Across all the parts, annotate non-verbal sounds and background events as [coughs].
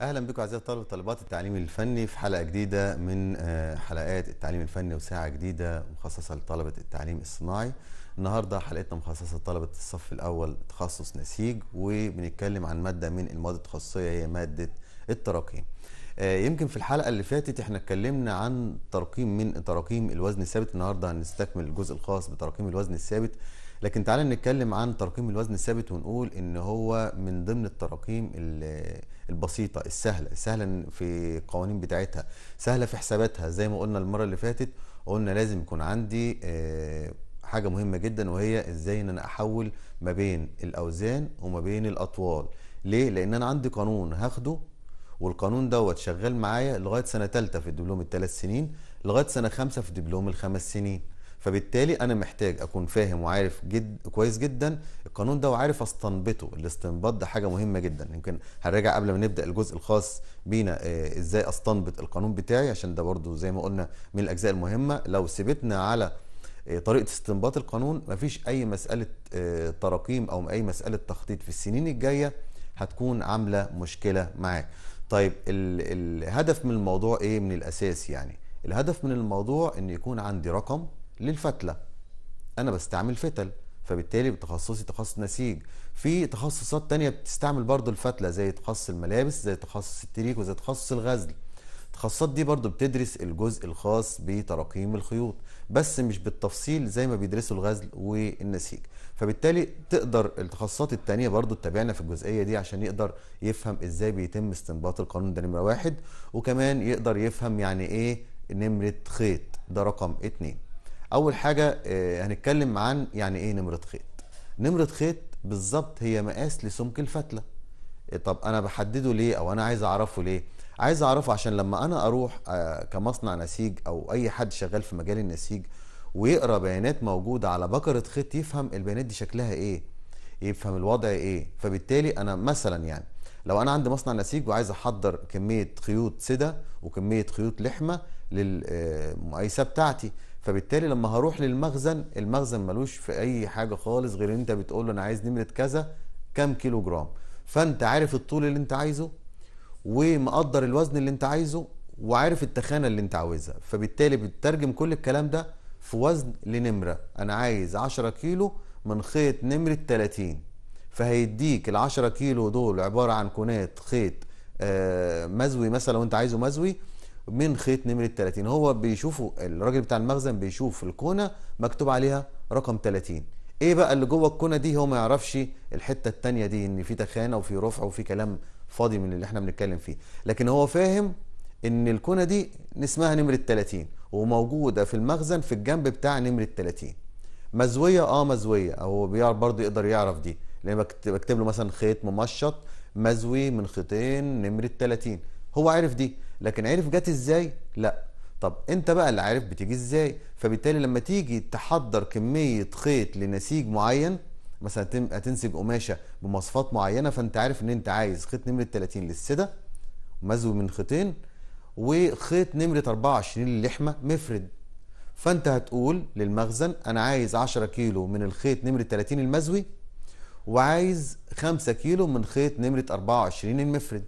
اهلا بكم اعزائي الطلبه وطالبات التعليم الفني في حلقه جديده من آه، حلقات التعليم الفني وساعه جديده مخصصه لطلبه التعليم الصناعي النهارده حلقتنا مخصصه لطلبه الصف الاول تخصص نسيج وبنتكلم عن ماده من المواد التخصصيه هي ماده التراكيم آه، يمكن في الحلقه اللي فاتت احنا اتكلمنا عن تراكيم من تراكيم الوزن الثابت النهارده هنستكمل الجزء الخاص بتراكيم الوزن الثابت لكن تعالى نتكلم عن تراكيم الوزن الثابت ونقول ان هو من ضمن التراكيم البسيطه السهله سهله في القوانين بتاعتها سهله في حساباتها زي ما قلنا المره اللي فاتت قلنا لازم يكون عندي آه، حاجه مهمه جدا وهي ازاي ان انا احول ما بين الاوزان وما بين الاطوال ليه لان انا عندي قانون هاخده والقانون دوت شغال معايا لغايه سنه ثالثه في الدبلوم الثلاث سنين لغايه سنه خمسه في الدبلوم الخمس سنين فبالتالي انا محتاج اكون فاهم وعارف جد كويس جدا القانون ده وعارف استنبطه الاستنباط ده حاجه مهمه جدا يمكن هنراجع قبل ما نبدا الجزء الخاص بينا آه، ازاي استنبط القانون بتاعي عشان ده برضو زي ما قلنا من الاجزاء المهمه لو سبتنا على آه، طريقه استنباط القانون مفيش اي مساله آه، تراقيم او اي مساله تخطيط في السنين الجايه هتكون عامله مشكله معاك طيب الهدف من الموضوع ايه من الاساس يعني الهدف من الموضوع ان يكون عندي رقم للفتله انا بستعمل فتل فبالتالي تخصصي تخصص نسيج في تخصصات تانية بتستعمل برضو الفتلة زي تخصص الملابس زي تخصص التريك وزي تخصص الغزل التخصصات دي برضو بتدرس الجزء الخاص بتراكيم الخيوط بس مش بالتفصيل زي ما بيدرسوا الغزل والنسيج فبالتالي تقدر التخصصات التانية برضو تتابعنا في الجزئية دي عشان يقدر يفهم ازاي بيتم استنباط القانون ده نمرة واحد وكمان يقدر يفهم يعني ايه نمرة خيط ده رقم اتنين اول حاجه آه، هنتكلم عن يعني ايه نمره خيط نمره خيط بالظبط هي مقاس لسمك الفتله آه، طب انا بحدده ليه او انا عايز اعرفه ليه عايز اعرفه عشان لما انا اروح آه، كمصنع نسيج او اي حد شغال في مجال النسيج ويقرا بيانات موجوده على بكره خيط يفهم البيانات دي شكلها ايه يفهم الوضع ايه فبالتالي انا مثلا يعني لو انا عندي مصنع نسيج وعايز احضر كميه خيوط سدة وكميه خيوط لحمه للمقايسه بتاعتي فبالتالي لما هروح للمخزن المخزن ملوش في اي حاجه خالص غير انت بتقول له انا عايز نمره كذا كام كيلو جرام فانت عارف الطول اللي انت عايزه ومقدر الوزن اللي انت عايزه وعارف التخانه اللي انت عاوزها فبالتالي بتترجم كل الكلام ده في وزن لنمره انا عايز 10 كيلو من خيط نمره 30 فهيديك ال 10 كيلو دول عباره عن كونات خيط آه مزوي مثلا لو انت عايزه مزوي من خيط نمرة 30 هو بيشوفه الراجل بتاع المخزن بيشوف الكونة مكتوب عليها رقم 30 ايه بقى اللي جوه الكونة دي هو ما يعرفش الحتة التانية دي ان في تخانة وفي رفع وفي كلام فاضي من اللي احنا بنتكلم فيه لكن هو فاهم ان الكونة دي اسمها نمرة 30 وموجودة في المخزن في الجنب بتاع نمرة 30 مزوية اه مزوية هو بيعرف برضه يقدر يعرف دي لان بكتب له مثلا خيط ممشط مزوي من خيطين نمرة 30 هو عارف دي لكن عرف جت ازاي لا طب انت بقى اللي عارف بتيجي ازاي فبالتالي لما تيجي تحضر كميه خيط لنسيج معين مثلا هتنسج قماشه بمواصفات معينه فانت عارف ان انت عايز خيط نمره 30 للسده مزوي من خيطين وخيط نمره 24 للحمه مفرد فانت هتقول للمخزن انا عايز 10 كيلو من الخيط نمره 30 المزوي وعايز 5 كيلو من خيط نمره 24 المفرد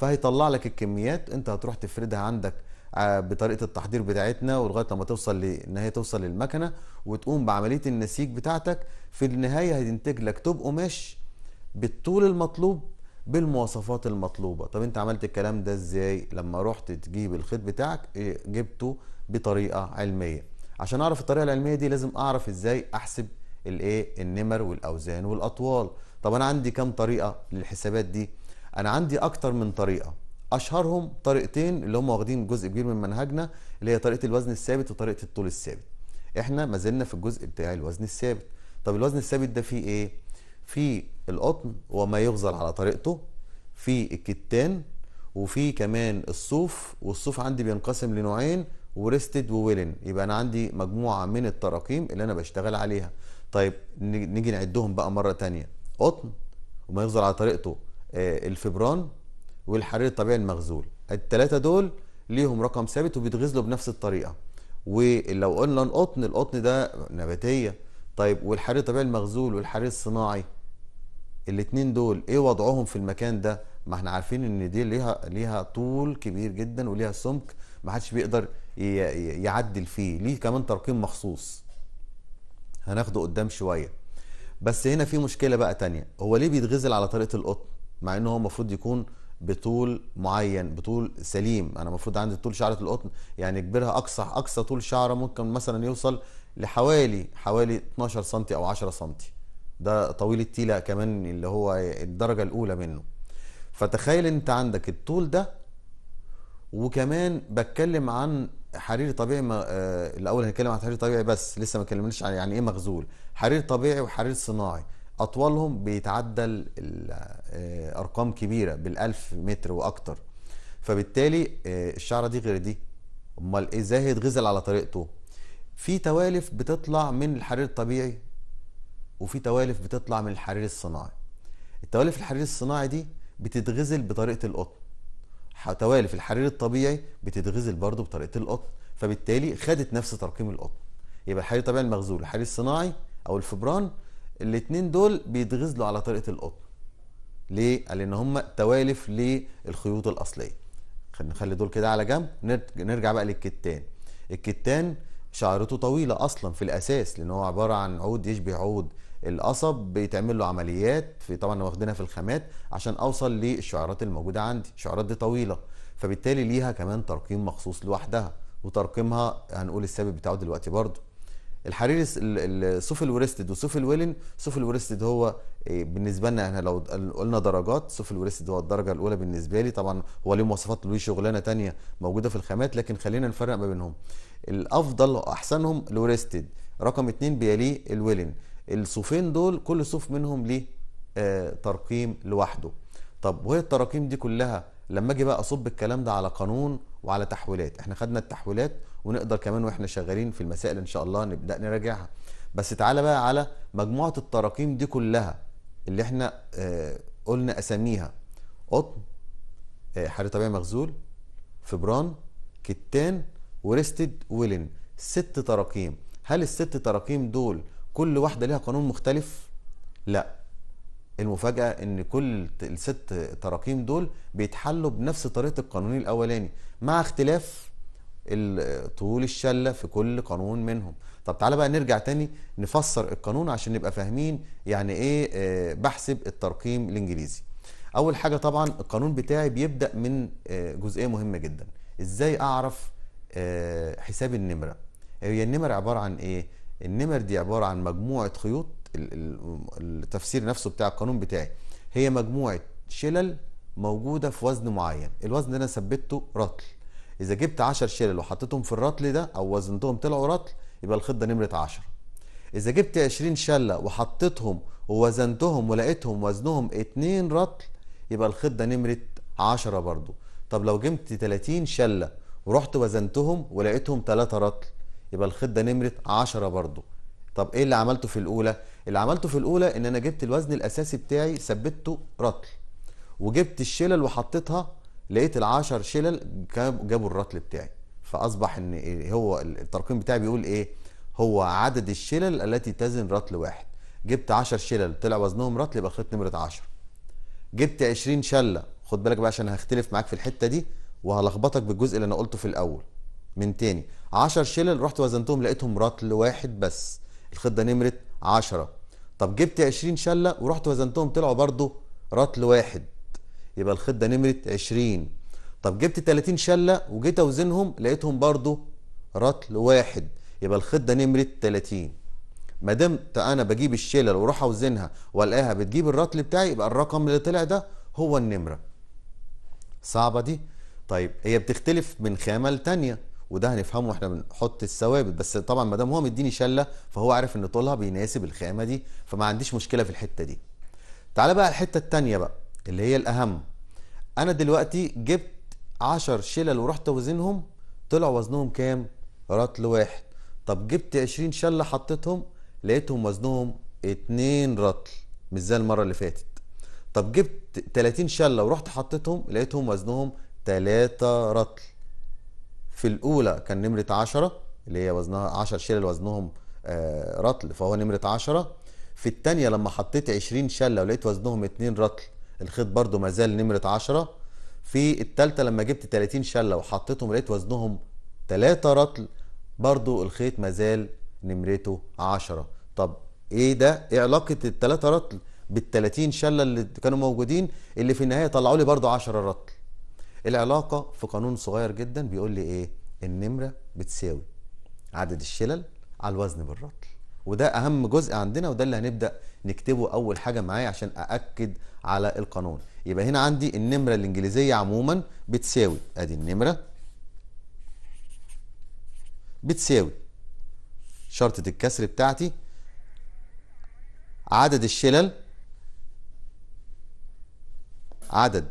فهيطلع لك الكميات انت هتروح تفردها عندك آه، بطريقه التحضير بتاعتنا ولغايه لما توصل لان هي توصل للمكنه وتقوم بعمليه النسيج بتاعتك في النهايه هينتج لك توب قماش بالطول المطلوب بالمواصفات المطلوبه طب انت عملت الكلام ده ازاي لما رحت تجيب الخيط بتاعك اه، جبته بطريقه علميه عشان اعرف الطريقه العلميه دي لازم اعرف ازاي احسب الايه النمر والاوزان والاطوال طب انا عندي كام طريقه للحسابات دي انا عندي اكتر من طريقه اشهرهم طريقتين اللي هم واخدين جزء كبير من منهجنا اللي هي طريقه الوزن الثابت وطريقه الطول الثابت احنا ما زلنا في الجزء بتاع الوزن الثابت طب الوزن الثابت ده فيه ايه في القطن وما يغزل على طريقته في الكتان وفي كمان الصوف والصوف عندي بينقسم لنوعين وريستد وويلن يبقى انا عندي مجموعه من التراكيم اللي انا بشتغل عليها طيب نيجي نعدهم بقى مره تانية قطن وما يغزل على طريقته آه، الفبران والحرير الطبيعي المغزول الثلاثه دول ليهم رقم ثابت وبيتغزلوا بنفس الطريقه ولو قلنا القطن القطن ده نباتيه طيب والحرير الطبيعي المغزول والحرير الصناعي الاتنين دول ايه وضعهم في المكان ده ما احنا عارفين ان دي ليها ليها طول كبير جدا وليها سمك ما حدش بيقدر يعدل فيه ليه كمان ترقيم مخصوص هناخده قدام شويه بس هنا في مشكله بقى تانية هو ليه بيتغزل على طريقه القطن مع ان هو المفروض يكون بطول معين بطول سليم انا المفروض عندي طول شعره القطن يعني كبرها اقصى اقصى طول شعره ممكن مثلا يوصل لحوالي حوالي 12 سم او 10 سم ده طويل التيله كمان اللي هو الدرجه الاولى منه فتخيل انت عندك الطول ده وكمان بتكلم عن حرير طبيعي ما آه، الاول هنتكلم عن حرير طبيعي بس لسه ما اتكلمناش عن يعني ايه مغزول حرير طبيعي وحرير صناعي اطوالهم بيتعدى آه، ارقام كبيره بالالف متر واكتر فبالتالي آه، الشعره دي غير دي امال إيه؟ ازاي هيتغزل على طريقته في توالف بتطلع من الحرير الطبيعي وفي توالف بتطلع من الحرير الصناعي التوالف الحرير الصناعي دي بتتغزل بطريقه القطن توالف الحرير الطبيعي بتتغزل برضه بطريقه القطن فبالتالي خدت نفس ترقيم القطن يبقى الحرير الطبيعي المغزول الحرير الصناعي او الفبران الاثنين دول بيتغزلوا على طريقه القطن ليه قال ان هم توالف للخيوط الاصليه نخلي دول كده على جنب نرجع بقى للكتان الكتان شعرته طويله اصلا في الاساس لان هو عباره عن عود يشبه عود القصب بيتعمل له عمليات في طبعا واخدينها في الخامات عشان اوصل للشعرات الموجوده عندي الشعرات دي طويله فبالتالي ليها كمان ترقيم مخصوص لوحدها وترقيمها هنقول السبب بتاعه دلوقتي برضو الحرير الصوف الورستد وصوف الويلن صوف الورستد هو إيه، بالنسبه لنا احنا لو قلنا درجات صوف الورستد هو الدرجه الاولى بالنسبه لي طبعا هو ليه مواصفات له شغلانه تانية موجوده في الخامات لكن خلينا نفرق ما بينهم الافضل واحسنهم الورستد رقم اتنين بيليه الويلن الصوفين دول كل صوف منهم ليه آه ترقيم لوحده طب وهي التراقيم دي كلها لما اجي بقى اصب الكلام ده على قانون وعلى تحويلات احنا خدنا التحويلات ونقدر كمان واحنا شغالين في المسائل ان شاء الله نبدا نراجعها بس تعالى بقى على مجموعه التراكيم دي كلها اللي احنا آه، قلنا اساميها قطن آه طبيعي مغزول فبران كتان وريستد ويلن ست تراكيم هل الست تراكيم دول كل واحده ليها قانون مختلف لا المفاجاه ان كل الست تراكيم دول بيتحلوا بنفس طريقه القانون الاولاني مع اختلاف طول الشله في كل قانون منهم طب تعالى بقى نرجع تاني نفسر القانون عشان نبقى فاهمين يعني ايه آه، بحسب الترقيم الانجليزي اول حاجه طبعا القانون بتاعي بيبدا من آه، جزئيه مهمه جدا ازاي اعرف آه، حساب النمره هي النمر عباره عن ايه النمر دي عباره عن مجموعه خيوط التفسير نفسه بتاع القانون بتاعي هي مجموعه شلل موجوده في وزن معين الوزن ده انا ثبته رطل اذا جبت 10 شلل وحطيتهم في الرطل ده او وزنتهم طلعوا رطل يبقى الخضه نمره 10 اذا جبت 20 شله وحطيتهم ووزنتهم ولقيتهم وزنهم 2 رطل يبقى الخضه نمره 10 برضو طب لو جبت 30 شله ورحت وزنتهم ولقيتهم 3 رطل يبقى الخضه نمره 10 برضو طب ايه اللي عملته في الاولى اللي عملته في الاولى ان انا جبت الوزن الاساسي بتاعي ثبته رطل وجبت الشلل وحطيتها لقيت العشر شلل جابوا الرتل بتاعي فاصبح ان هو الترقيم بتاعي بيقول ايه هو عدد الشلل التي تزن رتل واحد جبت 10 شلل طلع وزنهم رتل يبقى خدت نمره 10 جبت 20 شله خد بالك بقى عشان هختلف معاك في الحته دي وهلخبطك بالجزء اللي انا قلته في الاول من تاني 10 شلل رحت وزنتهم لقيتهم رتل واحد بس الخيط ده نمره 10 طب جبت 20 شله ورحت وزنتهم طلعوا برضو رتل واحد يبقى الخده نمره 20 طب جبت 30 شله وجيت اوزنهم لقيتهم برضو رطل واحد يبقى الخده نمره 30 ما دام انا بجيب الشلل واروح اوزنها والاقيها بتجيب الرطل بتاعي يبقى الرقم اللي طلع ده هو النمره صعبه دي طيب هي بتختلف من خامه لتانيه وده هنفهمه واحنا بنحط الثوابت بس طبعا ما دام هو مديني شله فهو عارف ان طولها بيناسب الخامه دي فما عنديش مشكله في الحته دي تعالى بقى الحته التانيه بقى اللي هي الأهم أنا دلوقتي جبت 10 شلل ورحت أوزنهم طلع وزنهم كام؟ رطل واحد طب جبت 20 شلة حطيتهم لقيتهم وزنهم 2 رطل مش زي المرة اللي فاتت طب جبت 30 شلة ورحت حطيتهم لقيتهم وزنهم 3 رطل في الأولى كان نمرة 10 اللي هي وزنها 10 شلل وزنهم آه، رطل فهو نمرة 10 في الثانية لما حطيت 20 شلة ولقيت وزنهم 2 رطل الخيط برده ما زال نمره 10 في الثالثه لما جبت 30 شله وحطيتهم لقيت وزنهم 3 رطل برضو الخيط ما زال نمرته 10 طب ايه ده ايه علاقه 3 رطل بال30 شله اللي كانوا موجودين اللي في النهايه طلعوا لي برضو 10 رطل العلاقه في قانون صغير جدا بيقول لي ايه النمره بتساوي عدد الشلل على الوزن بالرطل وده اهم جزء عندنا وده اللي هنبدا نكتبه اول حاجه معايا عشان ااكد على القانون يبقى هنا عندي النمره الانجليزيه عموما بتساوي ادي النمره بتساوي شرطه الكسر بتاعتي عدد الشلل عدد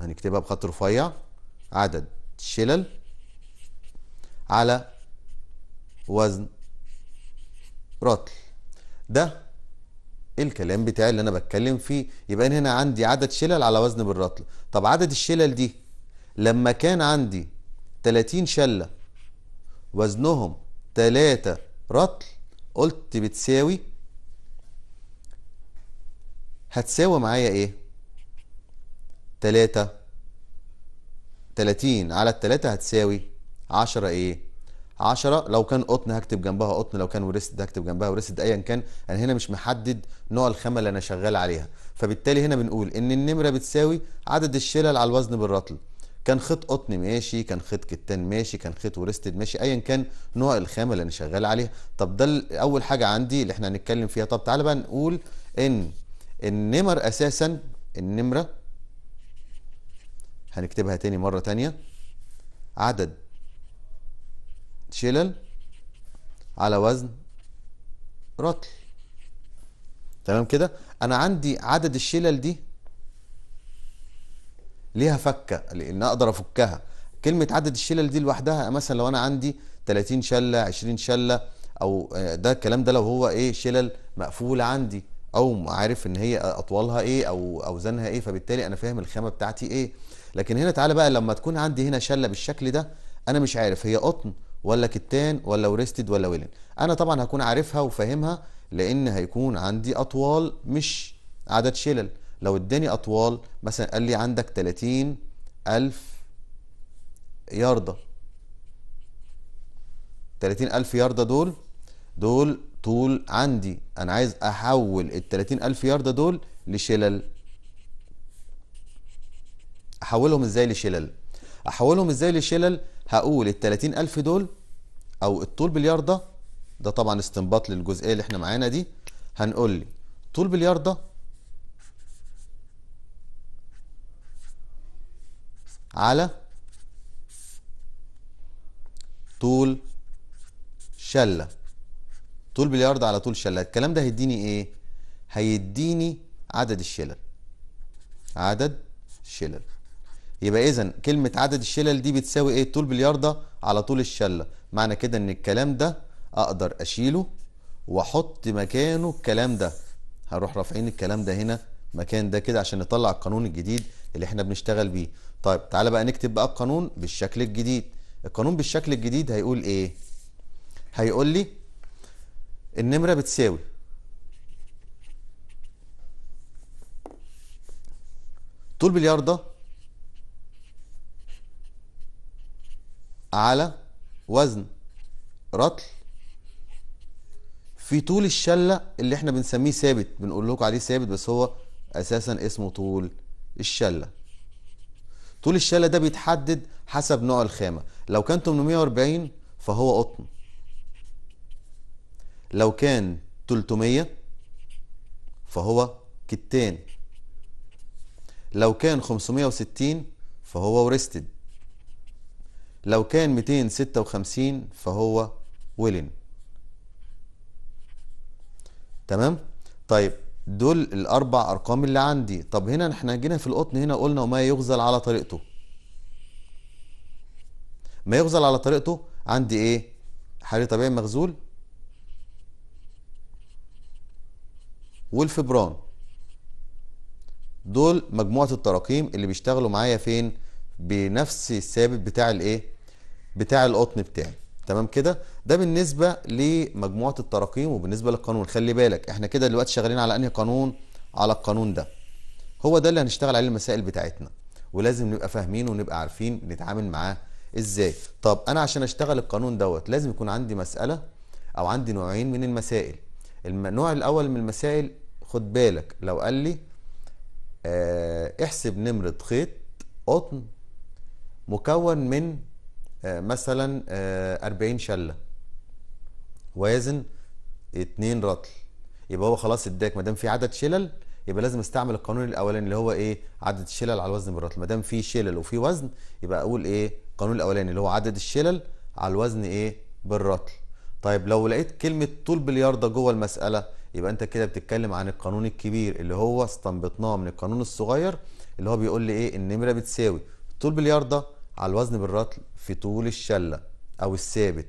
هنكتبها بخط رفيع عدد الشلل على وزن رطل ده الكلام بتاعي اللي انا بتكلم فيه يبقى انا هنا عندي عدد شلل على وزن بالرطل طب عدد الشلل دي لما كان عندي 30 شله وزنهم 3 رطل قلت بتساوي هتساوي معايا ايه 3 30 على 3 هتساوي 10 ايه 10 لو كان قطن هكتب جنبها قطن لو كان ورست هكتب جنبها ورست ايا كان انا يعني هنا مش محدد نوع الخامه اللي انا شغال عليها فبالتالي هنا بنقول ان النمره بتساوي عدد الشلل على الوزن بالرطل كان خيط قطن ماشي كان خيط كتان ماشي كان خيط ورستد ماشي ايا كان نوع الخامه اللي انا شغال عليها طب ده اول حاجه عندي اللي احنا هنتكلم فيها طب تعالى بقى نقول ان النمر اساسا النمره هنكتبها تاني مره تانيه عدد شلل على وزن رطل تمام كده انا عندي عدد الشلل دي ليها فكه لان اقدر افكها كلمه عدد الشلل دي لوحدها مثلا لو انا عندي 30 شله 20 شله او آه، ده الكلام ده لو هو ايه شلل مقفوله عندي او عارف ان هي اطوالها ايه او اوزانها ايه فبالتالي انا فاهم الخامه بتاعتي ايه لكن هنا تعالى بقى لما تكون عندي هنا شله بالشكل ده انا مش عارف هي قطن ولا كتان ولا وريستد ولا ويلن انا طبعا هكون عارفها وفاهمها لان هيكون عندي اطوال مش عدد شلل لو اداني اطوال مثلا قال لي عندك 30 الف ياردة 30 الف ياردة دول دول طول عندي انا عايز احول ال 30 الف ياردة دول لشلل احولهم ازاي لشلل احولهم ازاي لشلل هقول ال 30000 دول او الطول بالياردة ده طبعا استنباط للجزئيه اللي احنا معانا دي هنقول لي طول بالياردة على طول شله طول باليارد على طول شله الكلام ده هيديني ايه هيديني عدد الشلل عدد شلل يبقى اذا كلمه عدد الشلل دي بتساوي ايه طول بلياردة على طول الشله معنى كده ان الكلام ده اقدر اشيله واحط مكانه الكلام ده هنروح رافعين الكلام ده هنا مكان ده كده عشان نطلع القانون الجديد اللي احنا بنشتغل بيه طيب تعالى بقى نكتب بقى القانون بالشكل الجديد القانون بالشكل الجديد هيقول ايه هيقول لي النمره بتساوي طول بلياردة على وزن رطل في طول الشله اللي احنا بنسميه ثابت بنقول لكم عليه ثابت بس هو اساسا اسمه طول الشله طول الشله ده بيتحدد حسب نوع الخامه لو كان 840 فهو قطن لو كان 300 فهو كتان لو كان 560 فهو ورستد لو كان 256 فهو ويلن تمام طيب دول الاربع ارقام اللي عندي طب هنا احنا جينا في القطن هنا قلنا وما يغزل على طريقته ما يغزل على طريقته عندي ايه حالي طبيعي مغزول والفبران دول مجموعة التراكيم اللي بيشتغلوا معايا فين بنفس الثابت بتاع الايه بتاع القطن بتاعي تمام كده ده بالنسبه لمجموعه التراقيم وبالنسبه للقانون خلي بالك احنا كده دلوقتي شغالين على انهي قانون على القانون ده هو ده اللي هنشتغل عليه المسائل بتاعتنا ولازم نبقى فاهمين ونبقى عارفين نتعامل معاه ازاي طب انا عشان اشتغل القانون دوت لازم يكون عندي مساله او عندي نوعين من المسائل النوع الاول من المسائل خد بالك لو قال لي آه، احسب نمره خيط قطن مكون من آه، مثلا 40 آه، شله ويزن 2 رطل يبقى هو خلاص اداك ما دام في عدد شلل يبقى لازم استعمل القانون الاولاني اللي هو ايه عدد الشلل على الوزن بالرطل ما دام في شلل وفي وزن يبقى اقول ايه القانون الاولاني اللي هو عدد الشلل على الوزن ايه بالرطل طيب لو لقيت كلمه طول باليارده جوه المساله يبقى انت كده بتتكلم عن القانون الكبير اللي هو استنبطناه من القانون الصغير اللي هو بيقول لي ايه النمره بتساوي طول باليارده على الوزن بالرطل في طول الشله او الثابت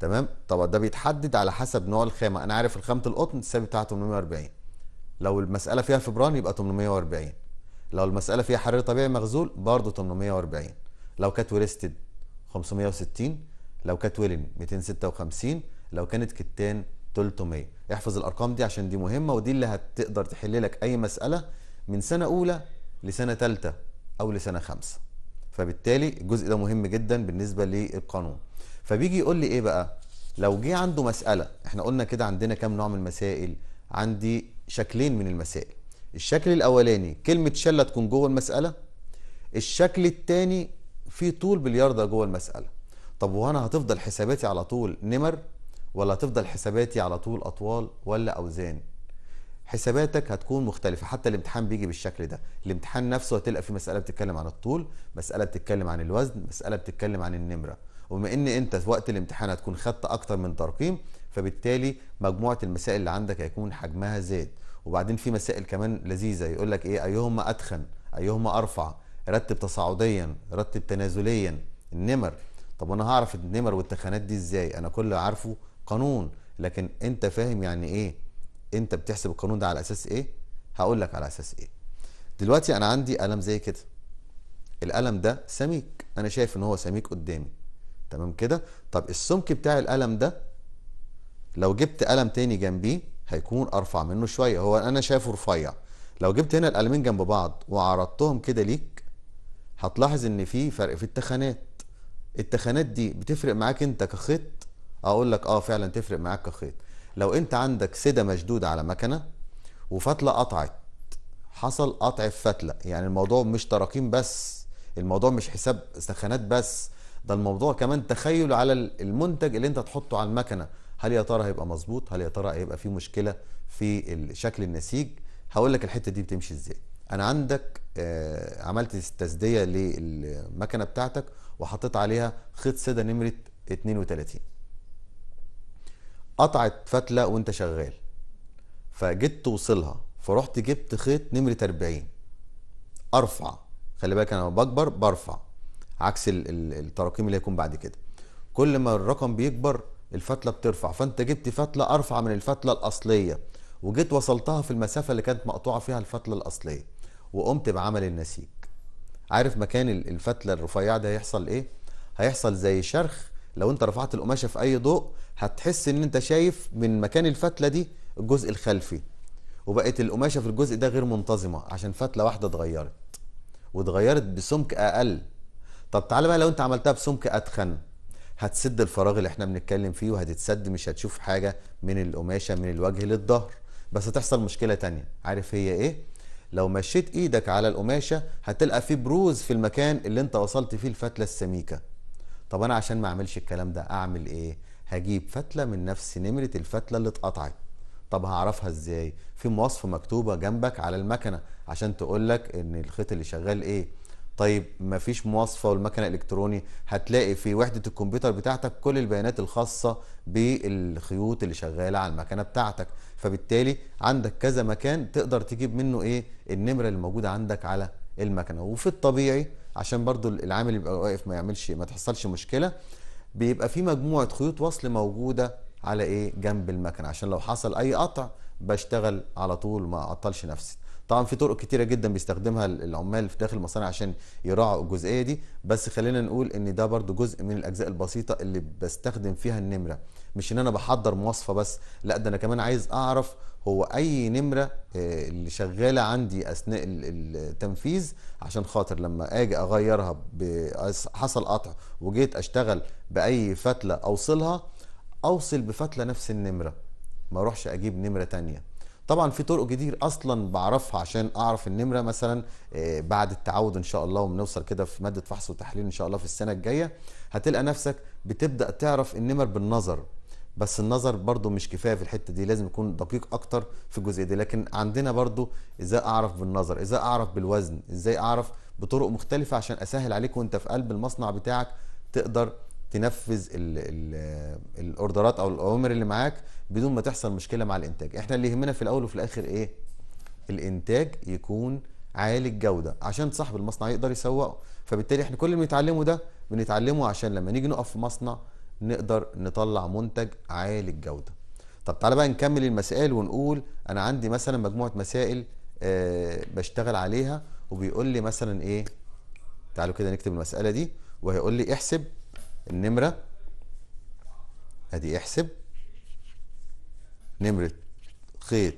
تمام طب ده بيتحدد على حسب نوع الخامه انا عارف الخامه القطن الثابت بتاعها 840 لو المساله فيها فبران يبقى 840 لو المساله فيها حرير طبيعي مغزول برضه 840 لو كانت ورستد 560 لو كانت ويلن 256 لو كانت كتان 300 احفظ الارقام دي عشان دي مهمه ودي اللي هتقدر تحل لك اي مساله من سنه اولى لسنه ثالثه او لسنه خمسه فبالتالي الجزء ده مهم جدا بالنسبه للقانون فبيجي يقول لي ايه بقى لو جه عنده مساله احنا قلنا كده عندنا كام نوع من المسائل عندي شكلين من المسائل الشكل الاولاني كلمه شله تكون جوه المساله الشكل الثاني في طول بالياردة جوه المساله طب وانا هتفضل حساباتي على طول نمر ولا هتفضل حساباتي على طول اطوال ولا اوزان حساباتك هتكون مختلفه حتى الامتحان بيجي بالشكل ده الامتحان نفسه هتلقى فيه مساله بتتكلم عن الطول مساله بتتكلم عن الوزن مساله بتتكلم عن النمره وبما ان انت في وقت الامتحان هتكون خدت اكتر من ترقيم فبالتالي مجموعه المسائل اللي عندك هيكون حجمها زاد وبعدين في مسائل كمان لذيذه يقول لك ايه ايهما اتخن ايهما ارفع رتب تصاعديا رتب تنازليا النمر طب انا هعرف النمر والتخانات دي ازاي انا كل عارفه قانون لكن انت فاهم يعني ايه انت بتحسب القانون ده على اساس ايه هقول لك على اساس ايه دلوقتي انا عندي قلم زي كده القلم ده سميك انا شايف ان هو سميك قدامي تمام كده طب السمك بتاع القلم ده لو جبت قلم تاني جنبيه هيكون ارفع منه شويه هو انا شايفه رفيع لو جبت هنا القلمين جنب بعض وعرضتهم كده ليك هتلاحظ ان في فرق في التخانات التخانات دي بتفرق معاك انت كخيط اقول لك اه فعلا تفرق معاك كخيط لو انت عندك سدة مشدودة على مكنة وفتلة قطعت حصل قطع في فتلة يعني الموضوع مش تراكيم بس الموضوع مش حساب سخانات بس ده الموضوع كمان تخيل على المنتج اللي انت تحطه على المكنة هل يا ترى هيبقى مظبوط هل يا ترى هيبقى فيه مشكلة في شكل النسيج هقول لك الحتة دي بتمشي ازاي انا عندك آه، عملت تسدية للمكنة بتاعتك وحطيت عليها خيط سده نمرة 32 قطعت فتله وانت شغال فجيت توصلها فرحت جبت خيط نمره 40 ارفع خلي بالك انا بكبر برفع عكس التراكيم اللي هيكون بعد كده كل ما الرقم بيكبر الفتله بترفع فانت جبت فتله ارفع من الفتله الاصليه وجيت وصلتها في المسافه اللي كانت مقطوعه فيها الفتله الاصليه وقمت بعمل النسيج عارف مكان الفتله الرفيعه ده هيحصل ايه هيحصل زي شرخ لو انت رفعت القماشه في اي ضوء هتحس ان انت شايف من مكان الفتله دي الجزء الخلفي وبقت القماشه في الجزء ده غير منتظمه عشان فتله واحده اتغيرت واتغيرت بسمك اقل طب تعالى بقى لو انت عملتها بسمك اتخن هتسد الفراغ اللي احنا بنتكلم فيه وهتتسد مش هتشوف حاجه من القماشه من الوجه للظهر بس هتحصل مشكله تانية عارف هي ايه لو مشيت ايدك على القماشه هتلقى في بروز في المكان اللي انت وصلت فيه الفتله السميكه طب انا عشان ما اعملش الكلام ده اعمل ايه هجيب فتله من نفس نمره الفتله اللي اتقطعت طب هعرفها ازاي في مواصفه مكتوبه جنبك على المكنه عشان تقولك ان الخيط اللي شغال ايه طيب مفيش مواصفه والمكنه الالكتروني هتلاقي في وحده الكمبيوتر بتاعتك كل البيانات الخاصه بالخيوط اللي شغاله على المكنه بتاعتك فبالتالي عندك كذا مكان تقدر تجيب منه ايه النمره اللي موجوده عندك على المكنه وفي الطبيعي عشان برضو العامل يبقى واقف ما يعملش ما تحصلش مشكله بيبقى في مجموعه خيوط وصل موجوده على ايه جنب المكنه عشان لو حصل اي قطع بشتغل على طول ما اعطلش نفسي طبعا في طرق كتيره جدا بيستخدمها العمال في داخل المصانع عشان يراعوا الجزئيه دي بس خلينا نقول ان ده برضو جزء من الاجزاء البسيطه اللي بستخدم فيها النمره مش ان انا بحضر مواصفه بس لا ده انا كمان عايز اعرف هو اي نمره آه، اللي شغاله عندي اثناء التنفيذ عشان خاطر لما اجي اغيرها حصل قطع وجيت اشتغل باي فتله اوصلها اوصل بفتله نفس النمره ما اروحش اجيب نمره تانية طبعا في طرق كتير اصلا بعرفها عشان اعرف النمره مثلا آه، بعد التعود ان شاء الله وبنوصل كده في ماده فحص وتحليل ان شاء الله في السنه الجايه هتلقى نفسك بتبدا تعرف النمر بالنظر بس النظر برضو مش كفايه في الحته دي لازم يكون دقيق اكتر في الجزئيه دي لكن عندنا برضو ازاي اعرف بالنظر ازاي اعرف بالوزن ازاي اعرف بطرق مختلفه عشان اسهل عليك وانت في قلب المصنع بتاعك تقدر تنفذ الاوردرات او الاوامر اللي معاك بدون ما تحصل مشكله مع الانتاج احنا اللي يهمنا في الاول وفي الاخر ايه الانتاج يكون عالي الجوده عشان صاحب المصنع يقدر يسوقه فبالتالي احنا كل اللي بنتعلمه ده بنتعلمه عشان لما نيجي نقف في مصنع نقدر نطلع منتج عالي الجوده طب تعالى بقى نكمل المسائل ونقول انا عندي مثلا مجموعه مسائل آه، بشتغل عليها وبيقول لي مثلا ايه تعالوا كده نكتب المساله دي وهيقول لي احسب النمره ادي احسب نمره خيط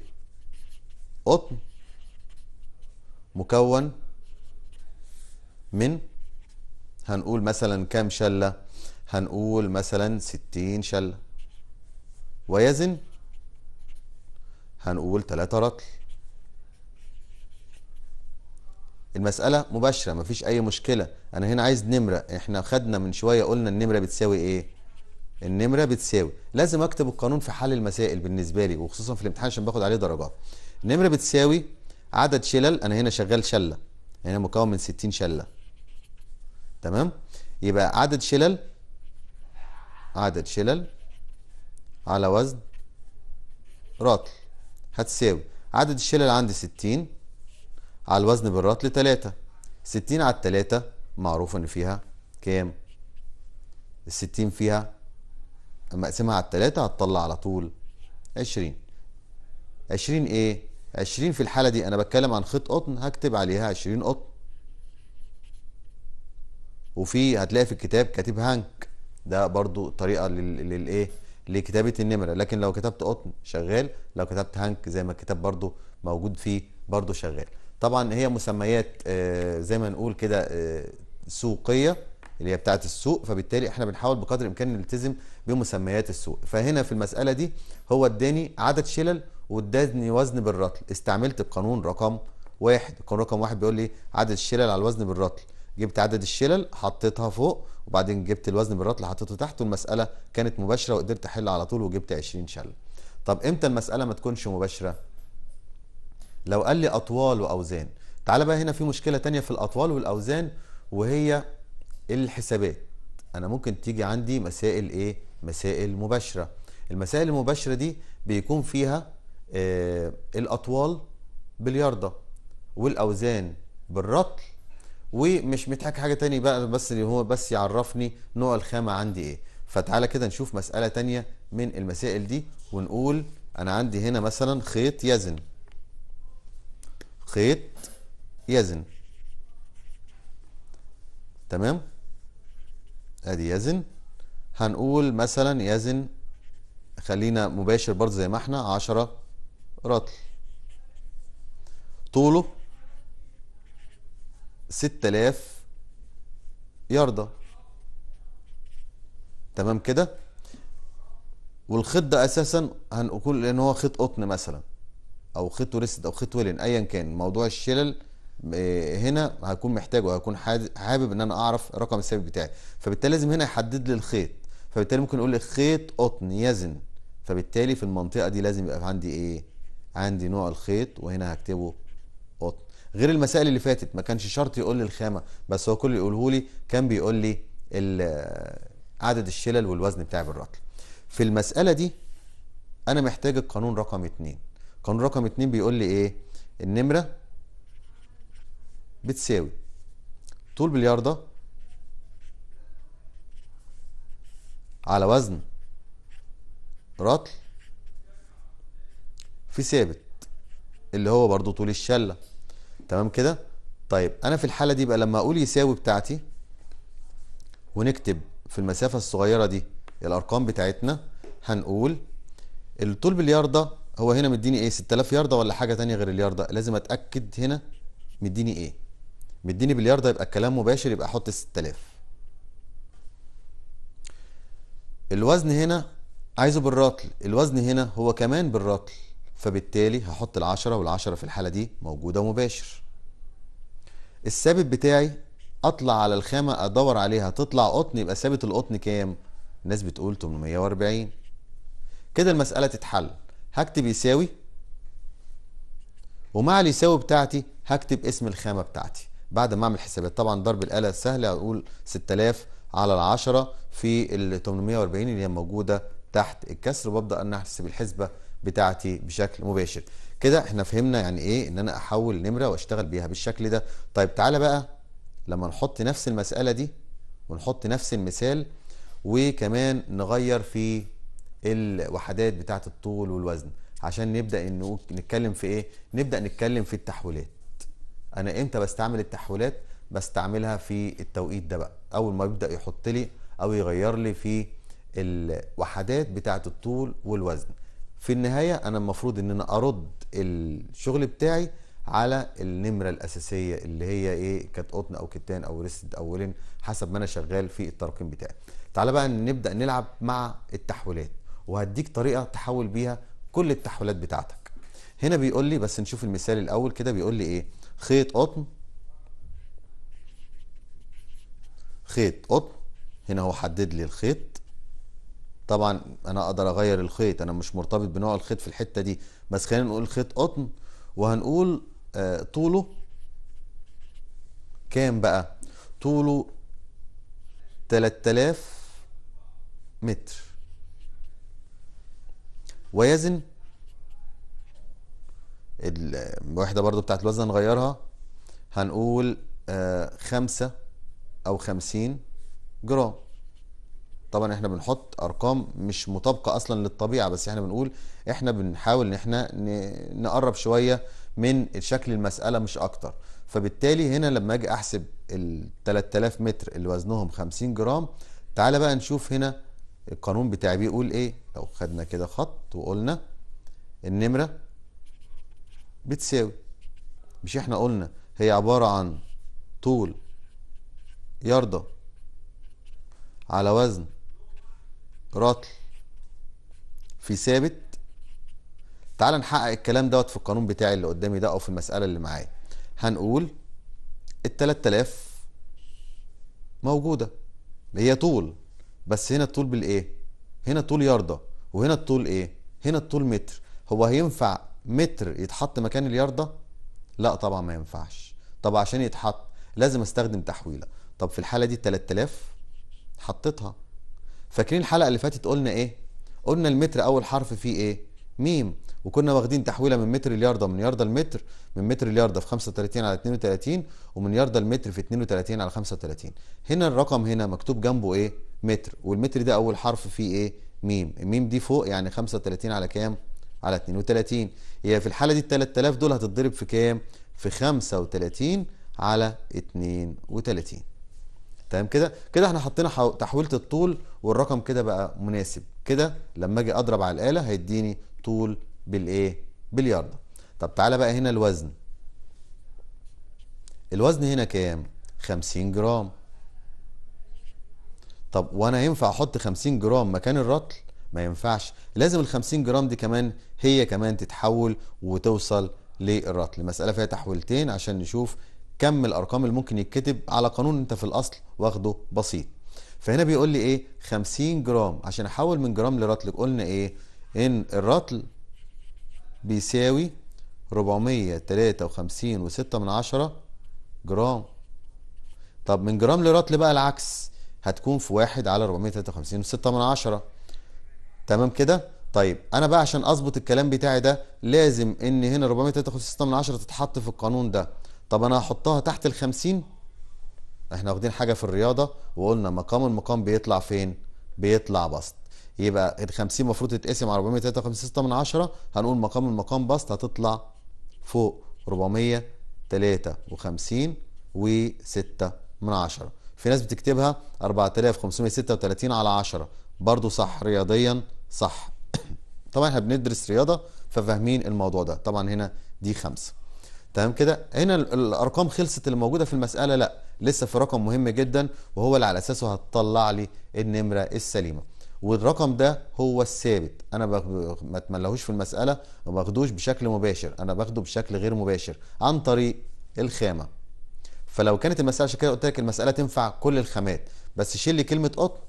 قطن مكون من هنقول مثلا كام شله هنقول مثلا ستين شلة ويزن هنقول تلاتة رطل المسألة مباشرة مفيش أي مشكلة أنا هنا عايز نمرة إحنا خدنا من شوية قلنا النمرة بتساوي إيه النمرة بتساوي لازم أكتب القانون في حل المسائل بالنسبة لي وخصوصا في الامتحان عشان باخد عليه درجات النمرة بتساوي عدد شلل أنا هنا شغال شلة هنا مكون من 60 شلة تمام يبقى عدد شلل عدد شلل على وزن رطل هتساوي عدد الشلل عندي 60 على الوزن بالرطل 3 60 على 3 معروف ان فيها كام ال 60 فيها اما اقسمها على 3 هتطلع على طول 20 20 ايه 20 في الحاله دي انا بتكلم عن خيط قطن هكتب عليها 20 قطن وفي هتلاقي في الكتاب كاتب هانك ده برضو طريقه للايه لكتابه النمره لكن لو كتبت قطن شغال لو كتبت هانك زي ما الكتاب برضو موجود فيه برضو شغال طبعا هي مسميات آه، زي ما نقول كده آه، سوقيه اللي هي بتاعت السوق فبالتالي احنا بنحاول بقدر الامكان نلتزم بمسميات السوق فهنا في المساله دي هو اداني عدد شلل واداني وزن بالرطل استعملت القانون رقم واحد القانون رقم واحد بيقول لي عدد الشلل على الوزن بالرطل جبت عدد الشلل حطيتها فوق وبعدين جبت الوزن بالرطل حطيته تحت والمساله كانت مباشره وقدرت احل على طول وجبت 20 شله طب امتى المساله ما تكونش مباشره لو قال لي اطوال واوزان تعالى بقى هنا في مشكله تانية في الاطوال والاوزان وهي الحسابات انا ممكن تيجي عندي مسائل ايه مسائل مباشره المسائل المباشره دي بيكون فيها آه الاطوال بالياردة والاوزان بالرطل ومش متحك حاجه تاني بقى بس اللي هو بس يعرفني نوع الخامه عندي ايه فتعالى كده نشوف مساله تانية من المسائل دي ونقول انا عندي هنا مثلا خيط يزن خيط يزن تمام ادي يزن هنقول مثلا يزن خلينا مباشر برضه زي ما احنا 10 رطل طوله 6000 ياردة تمام كده والخيط ده اساسا هنقول ان هو خيط قطن مثلا او خيط وريست او خيط ولن ايا كان موضوع الشلل آه، هنا هكون محتاجه هكون حابب ان انا اعرف الرقم الثابت بتاعي فبالتالي لازم هنا يحدد لي الخيط فبالتالي ممكن اقول خيط قطن يزن فبالتالي في المنطقه دي لازم يبقى عندي ايه عندي نوع الخيط وهنا هكتبه قطن غير المسائل اللي فاتت ما كانش شرط يقول لي الخامه بس هو كل اللي يقوله لي كان بيقول لي عدد الشلل والوزن بتاع بالرطل في المساله دي انا محتاج القانون رقم اتنين القانون رقم اتنين بيقول لي ايه النمره بتساوي طول بلياردة على وزن رطل في ثابت اللي هو برضو طول الشله تمام كده طيب انا في الحاله دي يبقى لما اقول يساوي بتاعتي ونكتب في المسافه الصغيره دي الارقام بتاعتنا هنقول الطول بالياردة هو هنا مديني ايه 6000 ياردة ولا حاجه تانية غير الياردة لازم اتاكد هنا مديني ايه مديني بالياردة يبقى الكلام مباشر يبقى احط 6000 الوزن هنا عايزه بالرطل الوزن هنا هو كمان بالرطل فبالتالي هحط العشرة والعشرة في الحالة دي موجودة مباشر الثابت بتاعي اطلع على الخامة ادور عليها تطلع قطن يبقى ثابت القطن كام الناس بتقول 840 كده المسألة تتحل هكتب يساوي ومع اليساوي بتاعتي هكتب اسم الخامة بتاعتي بعد ما اعمل حسابات طبعا ضرب الآلة سهلة اقول 6000 على العشرة في ال 840 اللي هي موجودة تحت الكسر وببدأ ان احسب الحسبة بتاعتي بشكل مباشر كده احنا فهمنا يعني ايه ان انا احول نمره واشتغل بيها بالشكل ده طيب تعالى بقى لما نحط نفس المساله دي ونحط نفس المثال وكمان نغير في الوحدات بتاعه الطول والوزن عشان نبدا انه نتكلم في ايه نبدا نتكلم في التحويلات انا امتى بستعمل التحويلات بستعملها في التوقيت ده بقى اول ما يبدا يحط لي او يغير لي في الوحدات بتاعه الطول والوزن في النهاية أنا المفروض إن أنا أرد الشغل بتاعي على النمرة الأساسية اللي هي إيه كانت قطن أو كتان أو ريست أو حسب ما أنا شغال في الترقيم بتاعي تعالى بقى نبدأ نلعب مع التحويلات وهديك طريقة تحول بيها كل التحويلات بتاعتك هنا بيقول لي بس نشوف المثال الأول كده بيقول لي إيه خيط قطن خيط قطن هنا هو حدد لي الخيط طبعا انا اقدر اغير الخيط انا مش مرتبط بنوع الخيط في الحته دي بس خلينا نقول خيط قطن وهنقول آه، طوله كام بقى طوله 3000 متر ويزن الوحدة برضو بتاعت الوزن نغيرها هنقول آه، خمسة أو خمسين جرام طبعا احنا بنحط ارقام مش مطابقه اصلا للطبيعه بس احنا بنقول احنا بنحاول ان احنا نقرب شويه من شكل المساله مش اكتر فبالتالي هنا لما اجي احسب ال 3000 متر اللي وزنهم 50 جرام تعالى بقى نشوف هنا القانون بتاعي بيقول ايه لو خدنا كده خط وقلنا النمره بتساوي مش احنا قلنا هي عباره عن طول يرضى على وزن راتل في ثابت تعال نحقق الكلام دوت في القانون بتاعي اللي قدامي ده او في المساله اللي معايا هنقول ال 3000 موجوده هي طول بس هنا الطول بالايه هنا الطول يارده وهنا الطول ايه هنا الطول متر هو هينفع متر يتحط مكان اليارده لا طبعا ما ينفعش طب عشان يتحط لازم استخدم تحويله طب في الحاله دي 3000 حطيتها فاكرين الحلقه اللي فاتت قلنا ايه قلنا المتر اول حرف فيه ايه ميم وكنا واخدين تحويله من متر لياردة من ياردة المتر من متر لياردة في 35 على 32 ومن ياردة المتر في 32 على 35 هنا الرقم هنا مكتوب جنبه ايه متر والمتر ده اول حرف فيه ايه ميم الميم دي فوق يعني 35 على كام على 32 هي في الحاله دي ال 3000 دول هتتضرب في كام في 35 على 32 تمام كده كده احنا حطينا تحويله الطول والرقم كده بقى مناسب كده لما اجي اضرب على الاله هيديني طول بالايه بالياردة طب تعالى بقى هنا الوزن الوزن هنا كام 50 جرام طب وانا ينفع احط 50 جرام مكان الرطل ما ينفعش لازم ال 50 جرام دي كمان هي كمان تتحول وتوصل للرطل مسألة فيها تحويلتين عشان نشوف كم الارقام اللي ممكن يتكتب على قانون انت في الاصل واخده بسيط فهنا بيقول لي ايه 50 جرام عشان احول من جرام لرطل قلنا ايه ان الرطل بيساوي 453.6 جرام طب من جرام لرطل بقى العكس هتكون في واحد على 453.6 تمام كده طيب انا بقى عشان اظبط الكلام بتاعي ده لازم ان هنا 453.6 تتحط في القانون ده طب انا هحطها تحت ال 50 احنا واخدين حاجه في الرياضه وقلنا مقام المقام بيطلع فين بيطلع بسط يبقى ال 50 المفروض تتقسم على 453 من عشرة هنقول مقام المقام بسط هتطلع فوق 453 و6 من عشرة في ناس بتكتبها 4536 على 10 برضو صح رياضيا صح [coughs] طبعا احنا بندرس رياضه ففاهمين الموضوع ده طبعا هنا دي خمسه تمام كده هنا الارقام خلصت اللي موجوده في المساله لا لسه في رقم مهم جدا وهو اللي على اساسه هتطلع لي النمره السليمه والرقم ده هو الثابت انا ما اتملهوش في المساله ما باخدوش بشكل مباشر انا باخده بشكل غير مباشر عن طريق الخامه فلو كانت المساله عشان كده قلت لك المساله تنفع كل الخامات بس شيل لي كلمه قطن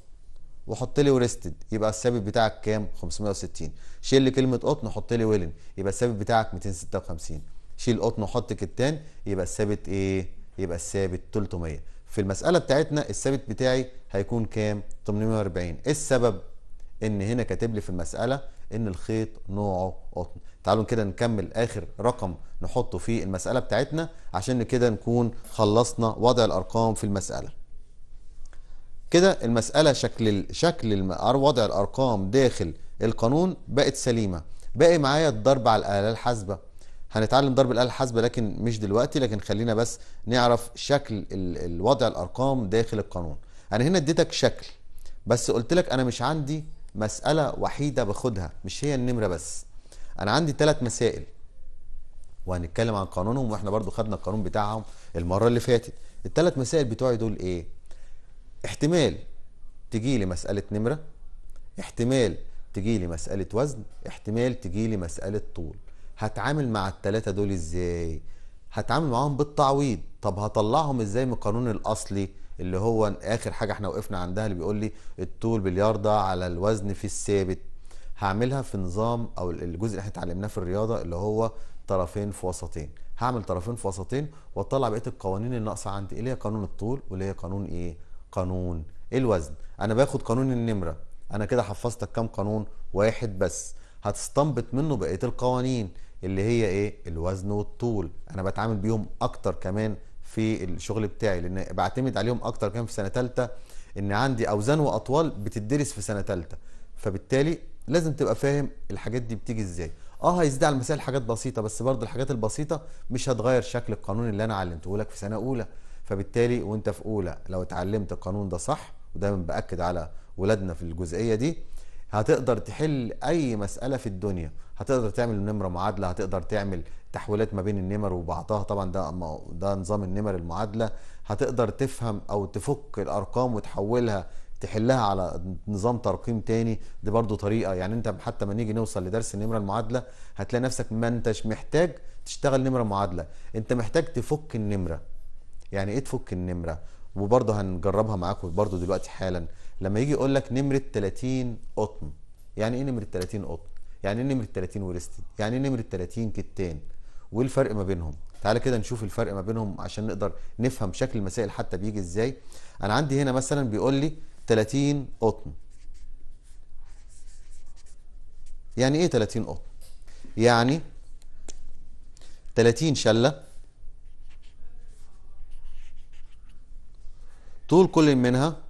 وحط لي وريستد يبقى الثابت بتاعك كام 560 شيل لي كلمه قطن وحط لي ويلن يبقى الثابت بتاعك 256 شيل قطن وحط كتان يبقى الثابت ايه يبقى الثابت 300 في المساله بتاعتنا الثابت بتاعي هيكون كام 840 إيه السبب ان هنا كاتب لي في المساله ان الخيط نوعه قطن تعالوا كده نكمل اخر رقم نحطه في المساله بتاعتنا عشان كده نكون خلصنا وضع الارقام في المساله كده المساله شكل شكل وضع الارقام داخل القانون بقت سليمه باقي معايا الضرب على الاله الحاسبه هنتعلم ضرب الآلة الحاسبة لكن مش دلوقتي لكن خلينا بس نعرف شكل الوضع الأرقام داخل القانون أنا هنا اديتك شكل بس قلت لك أنا مش عندي مسألة وحيدة باخدها مش هي النمرة بس أنا عندي ثلاث مسائل وهنتكلم عن قانونهم واحنا برضو خدنا القانون بتاعهم المرة اللي فاتت الثلاث مسائل بتوعي دول ايه احتمال تجي لي مسألة نمرة احتمال تجي لي مسألة وزن احتمال تجي لي مسألة طول هتعامل مع التلاتة دول ازاي هتعامل معاهم بالتعويض طب هطلعهم ازاي من القانون الاصلي اللي هو اخر حاجه احنا وقفنا عندها اللي بيقول لي الطول بالياردة على الوزن في الثابت هعملها في نظام او الجزء اللي احنا اتعلمناه في الرياضه اللي هو طرفين في وسطين هعمل طرفين في وسطين واطلع بقيه القوانين الناقصه عندي اللي هي قانون الطول واللي هي قانون ايه قانون الوزن انا باخد قانون النمره انا كده حفظتك كام قانون واحد بس هتستنبط منه بقيه القوانين اللي هي ايه الوزن والطول انا بتعامل بيهم اكتر كمان في الشغل بتاعي لان بعتمد عليهم اكتر كمان في سنه ثالثه ان عندي اوزان واطوال بتدرس في سنه ثالثه فبالتالي لازم تبقى فاهم الحاجات دي بتيجي ازاي اه هيزيد على المسائل حاجات بسيطه بس برضه الحاجات البسيطه مش هتغير شكل القانون اللي انا علمته لك في سنه اولى فبالتالي وانت في اولى لو اتعلمت القانون ده صح ودايما باكد على ولادنا في الجزئيه دي هتقدر تحل اي مساله في الدنيا هتقدر تعمل نمره معادله هتقدر تعمل تحويلات ما بين النمر وبعضها طبعا ده ده نظام النمر المعادله هتقدر تفهم او تفك الارقام وتحولها تحلها على نظام ترقيم تاني دي برضو طريقه يعني انت حتى ما نيجي نوصل لدرس النمره المعادله هتلاقي نفسك ما انتش محتاج تشتغل نمره معادله انت محتاج تفك النمره يعني ايه تفك النمره وبرضه هنجربها معاكم برضه دلوقتي حالا لما يجي يقول لك نمره 30 قطن يعني ايه نمره 30 قطن يعني ايه نمره 30 وريستد يعني ايه نمره 30 كتان وايه الفرق ما بينهم تعالى كده نشوف الفرق ما بينهم عشان نقدر نفهم شكل المسائل حتى بيجي ازاي انا عندي هنا مثلا بيقول لي 30 قطن يعني ايه 30 قطن يعني 30 شله طول كل منها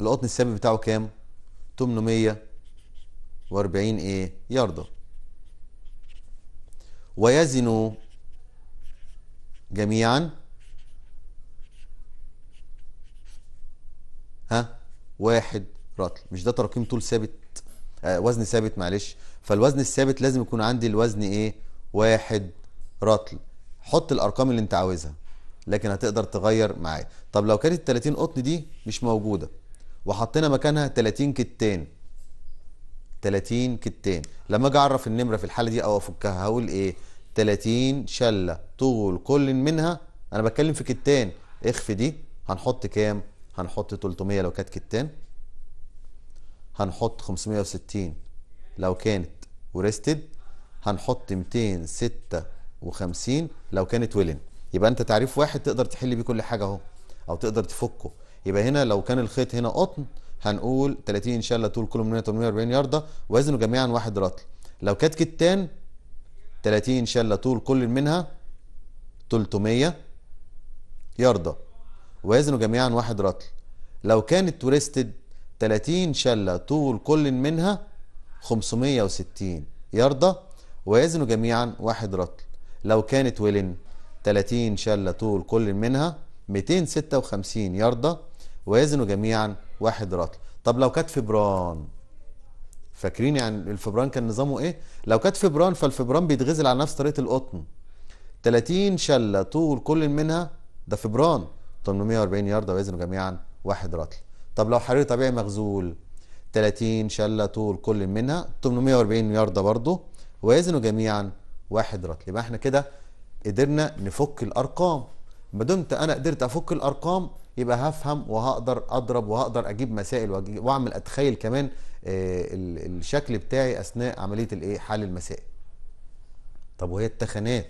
القطن السامي بتاعه كام 840 ايه ياردة ويزنوا جميعا ها واحد رطل مش ده تراكيم طول ثابت آه وزن ثابت معلش فالوزن الثابت لازم يكون عندي الوزن ايه واحد رطل حط الارقام اللي انت عاوزها لكن هتقدر تغير معايا طب لو كانت 30 قطن دي مش موجوده وحطينا مكانها 30 كتان 30 كتان لما اجي اعرف النمره في الحاله دي او افكها هقول ايه 30 شله طول كل منها انا بتكلم في كتان اخفي دي هنحط كام هنحط 300 لو كانت كتان هنحط 560 لو كانت وريستد هنحط 256 لو كانت ويلن يبقى انت تعريف واحد تقدر تحل بيه كل حاجه اهو او تقدر تفكه يبقى هنا لو كان الخيط هنا قطن هنقول 30 ان شاء الله طول كل منها 840 يارده وزنه جميعا واحد رطل لو كانت كتان 30 ان شاء الله طول كل منها 300 يارده وزنه جميعا واحد رطل لو كانت تورستد 30 شله طول كل منها 560 يارده وزنه جميعا واحد رطل لو كانت ويلن 30 شله طول كل منها 256 يارده ويزنوا جميعا واحد رطل طب لو كانت فبران فاكرين يعني الفبران كان نظامه ايه لو كانت فبران فالفبران بيتغزل على نفس طريقه القطن 30 شله طول كل منها ده فبران 840 ياردة ويزنوا جميعا واحد رطل طب لو حرير طبيعي مغزول 30 شله طول كل منها 840 ياردة برضه ويزنوا جميعا واحد رطل يبقى احنا كده قدرنا نفك الارقام ما دمت انا قدرت افك الارقام يبقى هفهم وهقدر اضرب وهقدر اجيب مسائل واعمل اتخيل كمان آه، الشكل بتاعي اثناء عمليه الايه حل المسائل طب وهي التخانات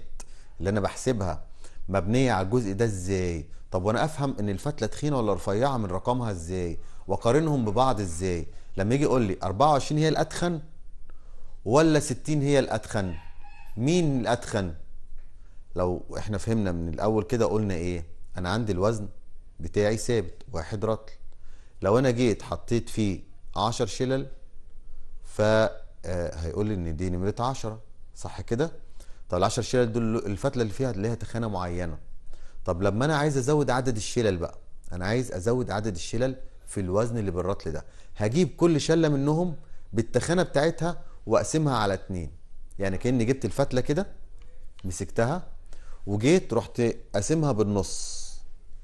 اللي انا بحسبها مبنيه على الجزء ده ازاي طب وانا افهم ان الفتله تخينه ولا رفيعه من رقمها ازاي واقارنهم ببعض ازاي لما يجي يقول لي 24 هي الاتخن ولا 60 هي الاتخن مين الاتخن لو احنا فهمنا من الاول كده قلنا ايه انا عندي الوزن بتاعي ثابت واحد رطل لو انا جيت حطيت فيه 10 شلل آه، هيقول لي ان دي نمره 10 صح كده طب ال10 شلل دول الفتله اللي فيها ليها تخانه معينه طب لما انا عايز ازود عدد الشلل بقى انا عايز ازود عدد الشلل في الوزن اللي بالرطل ده هجيب كل شله منهم بالتخانه بتاعتها واقسمها على اتنين يعني كاني جبت الفتله كده مسكتها وجيت رحت قاسمها بالنص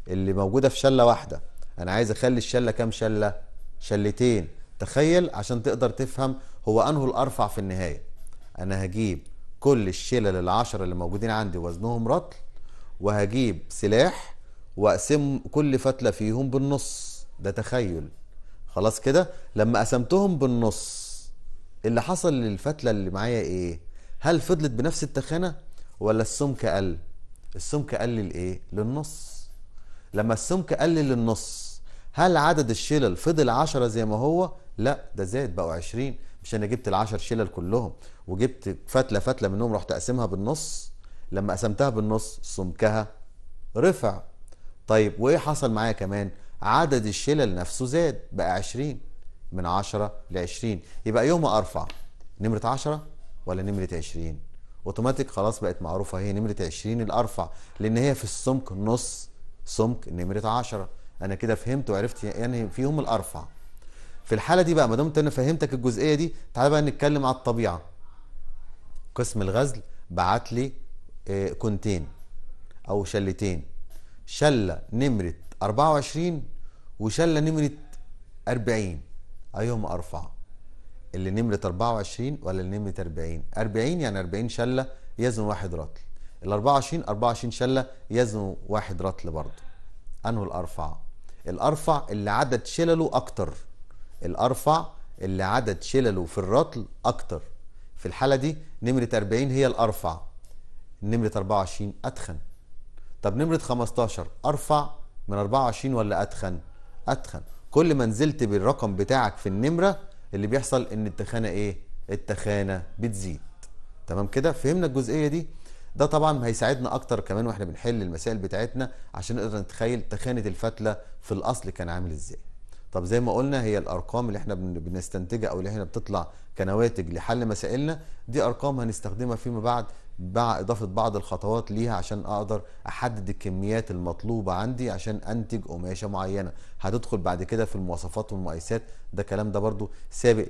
اللي موجوده في شله واحده انا عايز اخلي الشله كام شله شلتين تخيل عشان تقدر تفهم هو انه الارفع في النهايه انا هجيب كل الشلل العشره اللي موجودين عندي وزنهم رطل وهجيب سلاح واقسم كل فتله فيهم بالنص ده تخيل خلاص كده لما قسمتهم بالنص اللي حصل للفتله اللي معايا ايه هل فضلت بنفس التخانه ولا السمك قل السمك قل لايه للنص لما السمك قلل للنص هل عدد الشلل فضل 10 زي ما هو؟ لا ده زاد بقوا 20 مش انا جبت ال 10 شلل كلهم وجبت فتله فتله منهم رحت اقسمها بالنص لما قسمتها بالنص سمكها رفع طيب وايه حصل معايا كمان؟ عدد الشلل نفسه زاد بقى 20 من 10 ل 20 يبقى يوم ارفع نمره 10 ولا نمره 20 اوتوماتيك خلاص بقت معروفه هي نمره 20 الارفع لان هي في السمك نص سمك نمرة 10 انا كده فهمت وعرفت يعني فيهم الارفع في الحالة دي بقى ما دمت انا فهمتك الجزئية دي تعالى بقى نتكلم على الطبيعة قسم الغزل بعت لي آه، كونتين او شلتين شلة نمرة 24 وشلة نمرة 40 ايهم ارفع اللي نمرة 24 ولا اللي نمرة 40 40 يعني 40 شلة يزن واحد رطل ال 24 24 شله يزنوا واحد رطل برضه انه الارفع الارفع اللي عدد شلله اكتر الارفع اللي عدد شلله في الرطل اكتر في الحاله دي نمره 40 هي الارفع نمره 24 اتخن طب نمره 15 ارفع من 24 ولا اتخن اتخن كل ما نزلت بالرقم بتاعك في النمره اللي بيحصل ان التخانه ايه التخانه بتزيد تمام كده فهمنا الجزئيه دي ده طبعا هيساعدنا اكتر كمان واحنا بنحل المسائل بتاعتنا عشان نقدر نتخيل تخانه الفتله في الاصل كان عامل ازاي طب زي ما قلنا هي الارقام اللي احنا بنستنتجها او اللي احنا بتطلع كنواتج لحل مسائلنا دي ارقام هنستخدمها فيما بعد مع اضافه بعض الخطوات ليها عشان اقدر احدد الكميات المطلوبه عندي عشان انتج قماشه معينه هتدخل بعد كده في المواصفات والمقايسات ده الكلام ده برضو سابق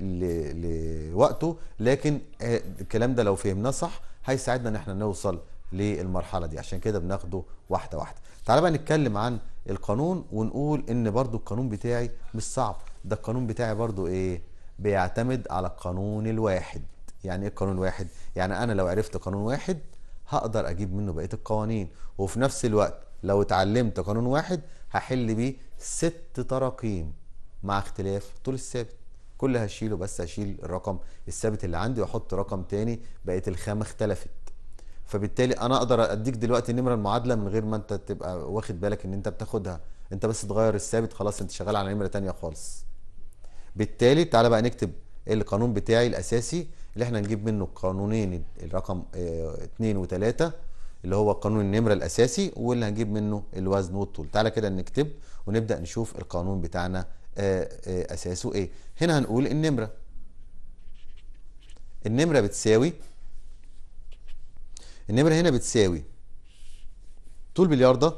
لوقته لكن آه، الكلام ده لو فهمناه صح هيساعدنا ان احنا نوصل للمرحله دي عشان كده بناخده واحده واحده تعال بقى نتكلم عن القانون ونقول ان برضو القانون بتاعي مش صعب ده القانون بتاعي برضو ايه بيعتمد على القانون الواحد يعني ايه القانون الواحد يعني انا لو عرفت قانون واحد هقدر اجيب منه بقيه القوانين وفي نفس الوقت لو اتعلمت قانون واحد هحل بيه ست تراقيم مع اختلاف طول الثابت كل هشيله بس هشيل الرقم الثابت اللي عندي واحط رقم تاني بقيه الخامه اختلفت فبالتالي انا اقدر اديك دلوقتي نمره المعادله من غير ما انت تبقى واخد بالك ان انت بتاخدها انت بس تغير الثابت خلاص انت شغال على نمره تانية خالص بالتالي تعالى بقى نكتب القانون بتاعي الاساسي اللي احنا نجيب منه القانونين الرقم 2 آه، و3 اللي هو قانون النمره الاساسي واللي هنجيب منه الوزن والطول تعالى كده نكتب ونبدا نشوف القانون بتاعنا آه، آه، اساسه ايه هنا هنقول النمره النمره بتساوي النمره هنا بتساوي طول بلياردة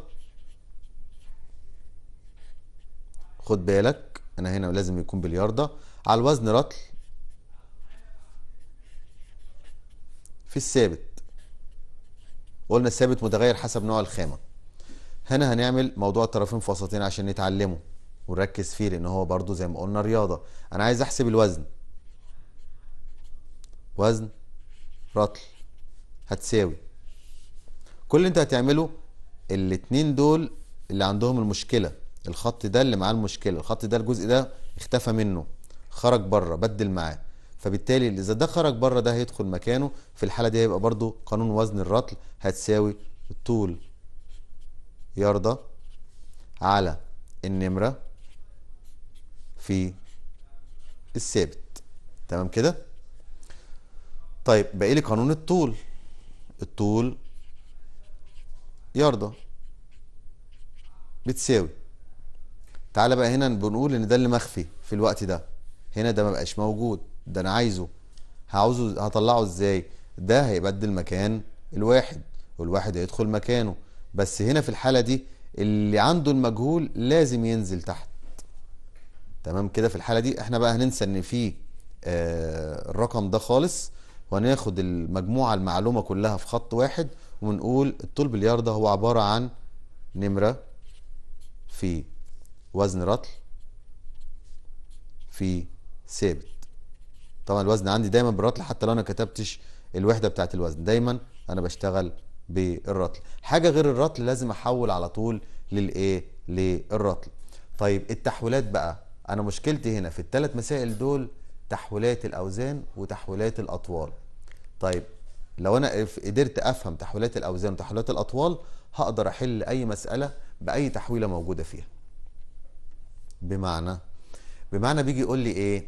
خد بالك انا هنا لازم يكون بلياردة على الوزن رطل في الثابت قلنا الثابت متغير حسب نوع الخامة هنا هنعمل موضوع الطرفين في وسطين عشان نتعلمه ونركز فيه لان هو برضو زي ما قلنا رياضه انا عايز احسب الوزن وزن رطل هتساوي كل اللي انت هتعمله الاتنين دول اللي عندهم المشكله الخط ده اللي معاه المشكله الخط ده الجزء ده اختفى منه خرج بره بدل معاه فبالتالي اذا ده خرج بره ده هيدخل مكانه في الحاله دي هيبقى برضو قانون وزن الرطل هتساوي الطول يرضى على النمره في الثابت تمام كده طيب بقى لي قانون الطول الطول يرضى بتساوي تعالى بقى هنا بنقول ان ده اللي مخفي في الوقت ده هنا ده ما بقاش موجود ده انا عايزه هعوزه هطلعه ازاي ده هيبدل مكان الواحد والواحد هيدخل مكانه بس هنا في الحاله دي اللي عنده المجهول لازم ينزل تحت تمام كده في الحاله دي احنا بقى هننسى ان في آه، الرقم ده خالص وهناخد المجموعه المعلومه كلها في خط واحد ونقول الطول بالياردة هو عباره عن نمره في وزن رطل في ثابت طبعا الوزن عندي دايما بالرطل حتى لو انا كتبتش الوحده بتاعت الوزن دايما انا بشتغل بالرطل حاجه غير الرطل لازم احول على طول للايه للرطل طيب التحويلات بقى انا مشكلتي هنا في الثلاث مسائل دول تحويلات الاوزان وتحويلات الاطوال طيب لو انا قدرت افهم تحويلات الاوزان وتحويلات الاطوال هقدر احل اي مساله باي تحويله موجوده فيها بمعنى بمعنى بيجي يقول لي ايه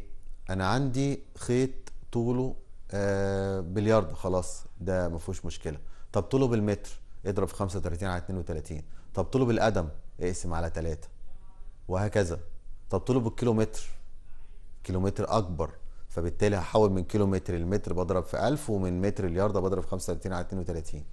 انا عندي خيط طوله آه بليارد خلاص ده ما فيهوش مشكله طب طوله بالمتر اضرب 35 على 32 طب طوله بالقدم اقسم على 3 وهكذا طب طوله بالكيلومتر كيلومتر اكبر فبالتالي هحول من كيلومتر لمتر بضرب في 1000 ومن متر لياردة بضرب في 35 على 32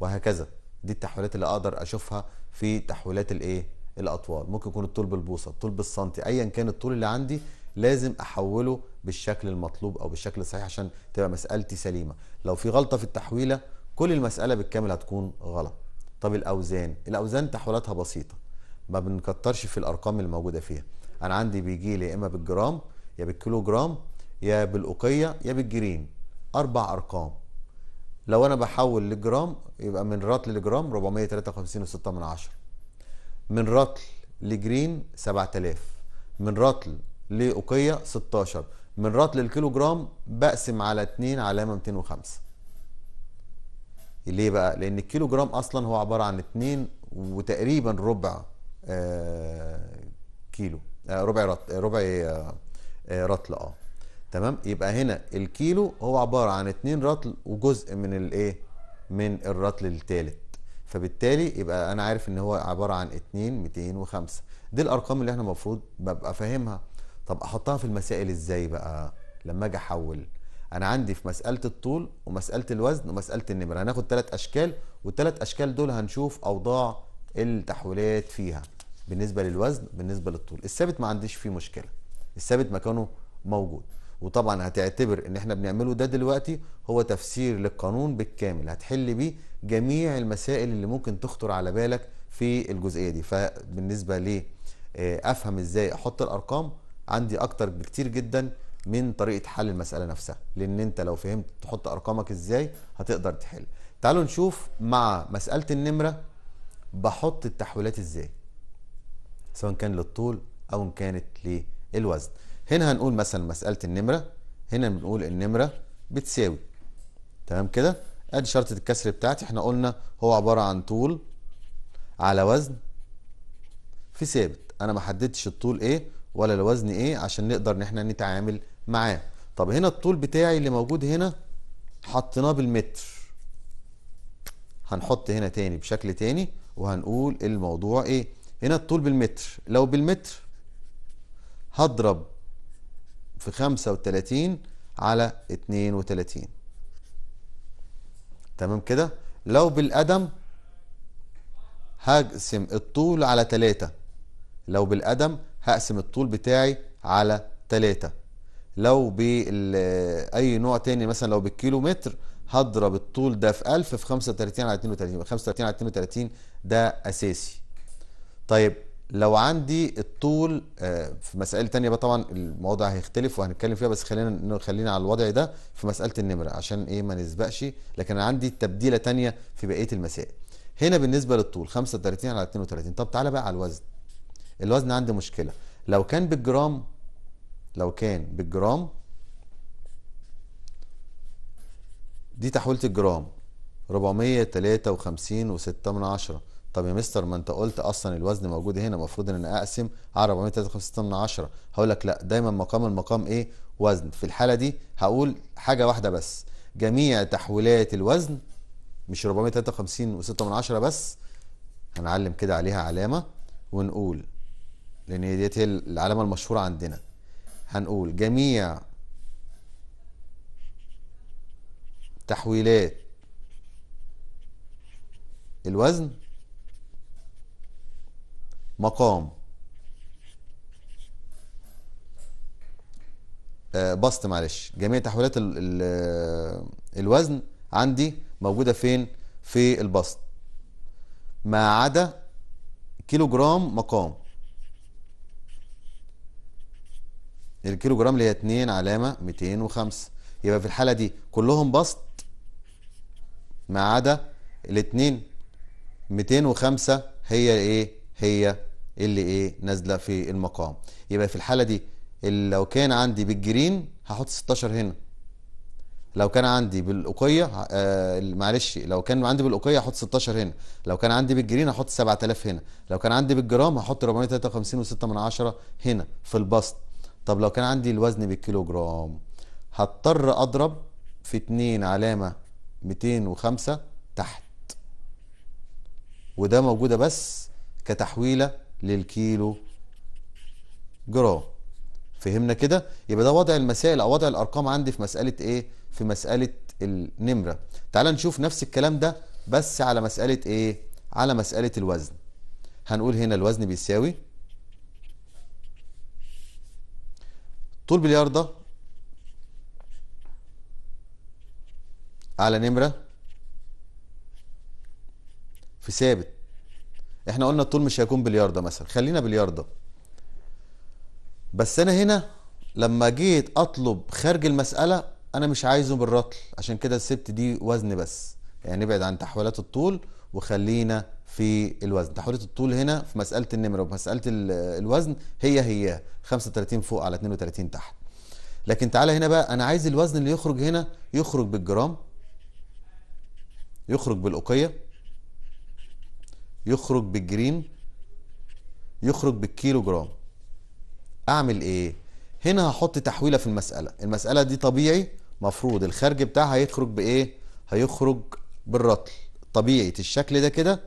وهكذا دي التحويلات اللي اقدر اشوفها في تحويلات الايه الاطوال ممكن يكون الطول بالبوصه الطول بالسنتي ايا كان الطول اللي عندي لازم احوله بالشكل المطلوب او بالشكل الصحيح عشان تبقى مسالتي سليمه لو في غلطه في التحويله كل المساله بالكامل هتكون غلط طب الاوزان الاوزان تحويلاتها بسيطه ما بنكترش في الارقام اللي موجوده فيها انا عندي بيجي لي يا اما بالجرام يا بالكيلو جرام يا بالاوقيه يا بالجرين اربع ارقام لو انا بحول لجرام يبقى من رطل لجرام 453.6 من رطل لجرين 7000 من رطل لأوقية 16 من رطل الكيلو جرام بقسم على 2 علامة 205 ليه بقى؟ لأن الكيلو جرام أصلا هو عبارة عن 2 وتقريبا ربع آه، كيلو آه، ربع رط ربع آه، رطل اه تمام يبقى هنا الكيلو هو عباره عن اتنين رطل وجزء من الايه من الرطل الثالث فبالتالي يبقى انا عارف ان هو عباره عن 2 205 دي الارقام اللي احنا المفروض ببقى فاهمها طب احطها في المسائل ازاي بقى لما اجي احول انا عندي في مساله الطول ومساله الوزن ومساله النمره هناخد ثلاث اشكال والثلاث اشكال دول هنشوف اوضاع التحويلات فيها بالنسبه للوزن بالنسبه للطول الثابت ما عنديش فيه مشكله الثابت مكانه موجود وطبعا هتعتبر ان احنا بنعمله ده دلوقتي هو تفسير للقانون بالكامل هتحل بيه جميع المسائل اللي ممكن تخطر على بالك في الجزئيه دي فبالنسبه لي آه، افهم ازاي احط الارقام عندي اكتر بكتير جدا من طريقه حل المساله نفسها لان انت لو فهمت تحط ارقامك ازاي هتقدر تحل تعالوا نشوف مع مساله النمره بحط التحويلات ازاي سواء كان للطول او ان كانت للوزن هنا هنقول مثلا مساله النمره هنا بنقول النمره بتساوي تمام كده ادي شرطه الكسر بتاعتي احنا قلنا هو عباره عن طول على وزن في ثابت انا ما حددتش الطول ايه ولا الوزن ايه عشان نقدر ان احنا نتعامل معاه طب هنا الطول بتاعي اللي موجود هنا حطيناه بالمتر هنحط هنا تاني بشكل تاني وهنقول الموضوع ايه هنا الطول بالمتر لو بالمتر هضرب في 35 على 32 تمام كده لو بالقدم هقسم الطول على 3 لو بالقدم هقسم الطول بتاعي على 3 لو بأي نوع تاني مثلا لو بالكيلو متر هضرب الطول ده في 1000 في 35 على 32 35 على 32 ده أساسي طيب لو عندي الطول آه، في مسائل تانية بقى طبعا الموضوع هيختلف وهنتكلم فيها بس خلينا خلينا على الوضع ده في مسألة النمرة عشان ايه ما نسبقش لكن انا عندي تبديلة تانية في بقية المسائل هنا بالنسبة للطول 35 على 32 طب تعالى بقى على الوزن الوزن عندي مشكلة لو كان بالجرام لو كان بالجرام دي تحويلة الجرام 453.6 من عشرة طب يا مستر ما انت قلت اصلا الوزن موجود هنا المفروض ان انا اقسم على 453 من 10 هقول لك لا دايما مقام المقام ايه وزن في الحاله دي هقول حاجه واحده بس جميع تحويلات الوزن مش 453 و6 من 10 بس هنعلم كده عليها علامه ونقول لان ديت هي العلامه المشهوره عندنا هنقول جميع تحويلات الوزن مقام آه، بسط معلش جميع تحويلات الوزن عندي موجوده فين في البسط ما عدا كيلو جرام مقام الكيلو جرام اللي هي 2 علامه 205 يبقى في الحاله دي كلهم بسط ما عدا الاثنين 205 هي ايه هي اللي ايه نازله في المقام يبقى في الحاله دي لو كان عندي بالجرين هحط 16 هنا لو كان عندي بالاوقيه آه معلش لو كان عندي بالاوقيه هحط 16 هنا لو كان عندي بالجرين هحط 7000 هنا لو كان عندي بالجرام هحط 453.6 هنا في البسط طب لو كان عندي الوزن بالكيلوجرام هضطر اضرب في 2 علامه 205 تحت وده موجوده بس كتحويلة للكيلو جرام فهمنا كده يبقى ده وضع المسائل او وضع الارقام عندي في مسألة ايه في مسألة النمرة تعال نشوف نفس الكلام ده بس على مسألة ايه على مسألة الوزن هنقول هنا الوزن بيساوي طول بلياردة على نمرة في ثابت احنا قلنا الطول مش هيكون بالياردة مثلا خلينا بالياردة بس انا هنا لما جيت اطلب خارج المسألة انا مش عايزه بالرطل عشان كده سبت دي وزن بس يعني نبعد عن تحويلات الطول وخلينا في الوزن تحويلات الطول هنا في مسألة النمرة ومسألة الوزن هي هي 35 فوق على 32 تحت لكن تعالى هنا بقى انا عايز الوزن اللي يخرج هنا يخرج بالجرام يخرج بالأقية يخرج بالجرين يخرج بالكيلو جرام اعمل ايه هنا هحط تحويله في المساله المساله دي طبيعي مفروض الخارج بتاعها هيخرج بايه هيخرج بالرطل طبيعي الشكل ده كده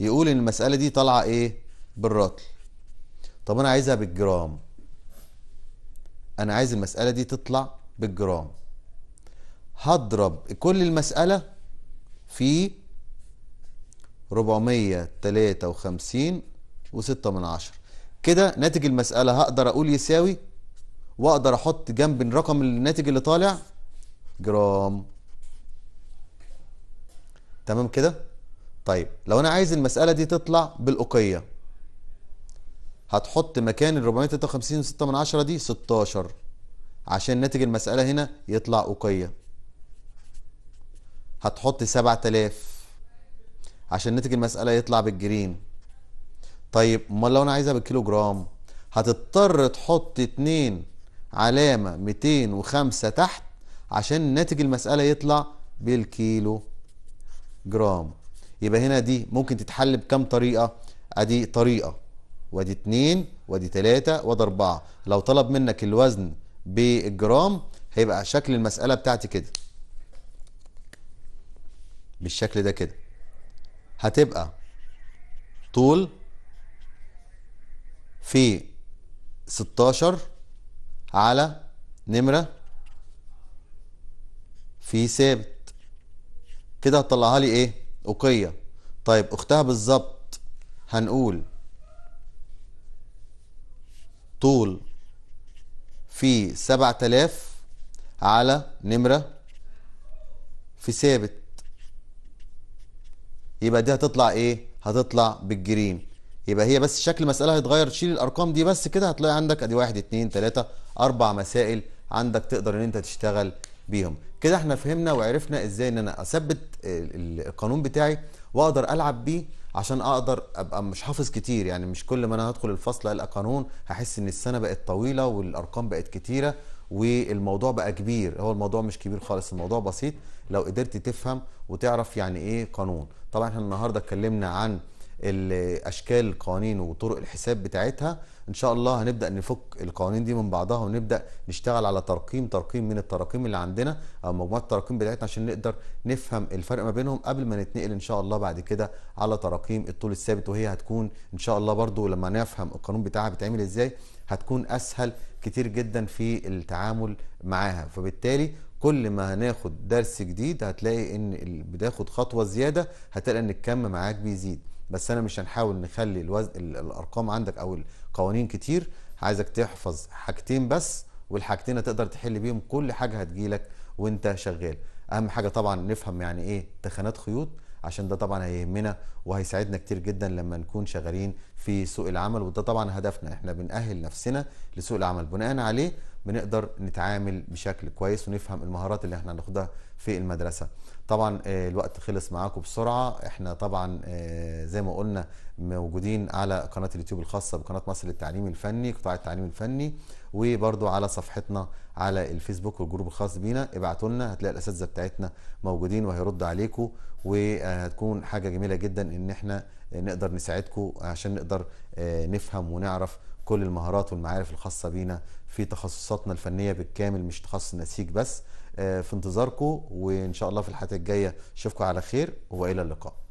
يقول ان المساله دي طالعه ايه بالرطل طب انا عايزها بالجرام انا عايز المساله دي تطلع بالجرام هضرب كل المساله في 453 و6 من عشر كده ناتج المسألة هقدر أقول يساوي وأقدر أحط جنب الرقم الناتج اللي طالع جرام تمام كده طيب لو أنا عايز المسألة دي تطلع بالأقية هتحط مكان ال 453 و6 من عشرة دي 16 عشان ناتج المسألة هنا يطلع أقية هتحط 7000 عشان نتج المساله يطلع بالجرين طيب امال لو انا عايزها بالكيلو جرام هتضطر تحط 2 علامه 205 تحت عشان ناتج المساله يطلع بالكيلو جرام يبقى هنا دي ممكن تتحل بكام طريقه ادي طريقه وادي 2 وادي 3 وادي 4 لو طلب منك الوزن بالجرام هيبقى شكل المساله بتاعتي كده بالشكل ده كده هتبقى طول في 16 على نمرة في ثابت كده هتطلعها لي ايه أوقية طيب أختها بالظبط هنقول طول في 7000 على نمرة في ثابت يبقى دي هتطلع ايه هتطلع بالجرين يبقى هي بس شكل المساله هيتغير تشيل الارقام دي بس كده هتلاقي عندك ادي واحد اتنين تلاته اربع مسائل عندك تقدر ان انت تشتغل بيهم كده احنا فهمنا وعرفنا ازاي ان انا اثبت القانون بتاعي واقدر العب بيه عشان اقدر ابقى مش حافظ كتير يعني مش كل ما انا هدخل الفصل القانون هحس ان السنه بقت طويله والارقام بقت كتيره والموضوع بقى كبير هو الموضوع مش كبير خالص الموضوع بسيط لو قدرت تفهم وتعرف يعني ايه قانون طبعا احنا النهارده اتكلمنا عن اشكال القوانين وطرق الحساب بتاعتها ان شاء الله هنبدا نفك القوانين دي من بعضها ونبدا نشتغل على ترقيم ترقيم من التراقيم اللي عندنا او مجموعه التراقيم بتاعتنا عشان نقدر نفهم الفرق ما بينهم قبل ما نتنقل ان شاء الله بعد كده على تراقيم الطول الثابت وهي هتكون ان شاء الله برضو لما نفهم القانون بتاعها بيتعمل ازاي هتكون اسهل كتير جدا في التعامل معاها فبالتالي كل ما هناخد درس جديد هتلاقي ان بتاخد خطوه زياده هتلاقي ان الكم معاك بيزيد بس انا مش هنحاول نخلي الوزن الارقام عندك او القوانين كتير عايزك تحفظ حاجتين بس والحاجتين هتقدر تحل بيهم كل حاجه هتجيلك وانت شغال اهم حاجه طبعا نفهم يعني ايه تخانات خيوط عشان ده طبعا هيهمنا وهيساعدنا كتير جدا لما نكون شغالين في سوق العمل وده طبعا هدفنا احنا بنأهل نفسنا لسوق العمل بناء عليه بنقدر نتعامل بشكل كويس ونفهم المهارات اللي احنا هناخدها في المدرسه طبعا آه، الوقت خلص معاكم بسرعه احنا طبعا آه، زي ما قلنا موجودين على قناه اليوتيوب الخاصه بقناه مصر للتعليم الفني قطاع التعليم الفني وبرده على صفحتنا على الفيسبوك والجروب الخاص بينا ابعتوا لنا هتلاقي الاساتذه بتاعتنا موجودين وهيردوا عليكم وهتكون حاجه جميله جدا ان احنا نقدر نساعدكم عشان نقدر آه، نفهم ونعرف كل المهارات والمعارف الخاصه بينا في تخصصاتنا الفنيه بالكامل مش تخصص نسيج بس آه، في انتظاركم وان شاء الله في الحلقات الجايه اشوفكم على خير والى اللقاء